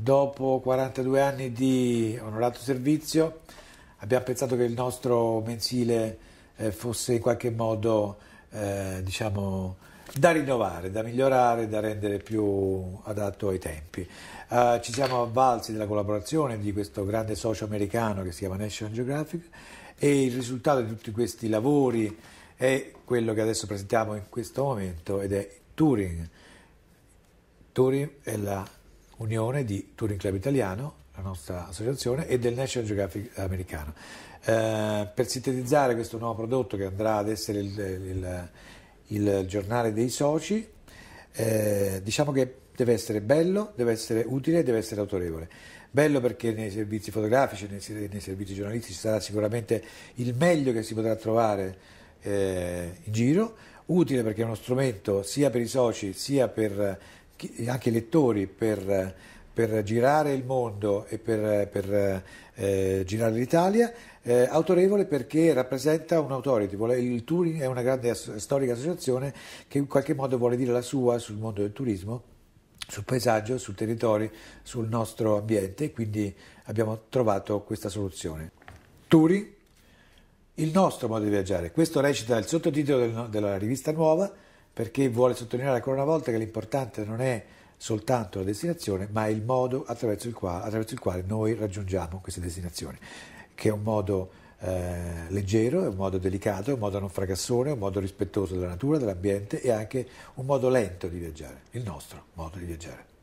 Dopo 42 anni di onorato servizio abbiamo pensato che il nostro mensile eh, fosse in qualche modo eh, diciamo, da rinnovare, da migliorare, da rendere più adatto ai tempi. Eh, ci siamo avvalsi della collaborazione di questo grande socio americano che si chiama National Geographic e il risultato di tutti questi lavori è quello che adesso presentiamo in questo momento ed è Turing. Turing è la unione di Touring Club Italiano, la nostra associazione, e del National Geographic americano. Eh, per sintetizzare questo nuovo prodotto che andrà ad essere il, il, il giornale dei soci, eh, diciamo che deve essere bello, deve essere utile, deve essere autorevole. Bello perché nei servizi fotografici, nei, nei servizi giornalistici sarà sicuramente il meglio che si potrà trovare eh, in giro, utile perché è uno strumento sia per i soci sia per anche lettori per, per girare il mondo e per, per eh, girare l'Italia, eh, autorevole perché rappresenta un'autority, authority, il Touring è una grande storica associazione che in qualche modo vuole dire la sua sul mondo del turismo sul paesaggio, sul territorio, sul nostro ambiente e quindi abbiamo trovato questa soluzione. Turi, il nostro modo di viaggiare, questo recita il sottotitolo della rivista nuova perché vuole sottolineare ancora una volta che l'importante non è soltanto la destinazione, ma il modo attraverso il quale, attraverso il quale noi raggiungiamo queste destinazioni, che è un modo eh, leggero, è un modo delicato, è un modo non fracassone, è un modo rispettoso della natura, dell'ambiente e anche un modo lento di viaggiare, il nostro modo di viaggiare.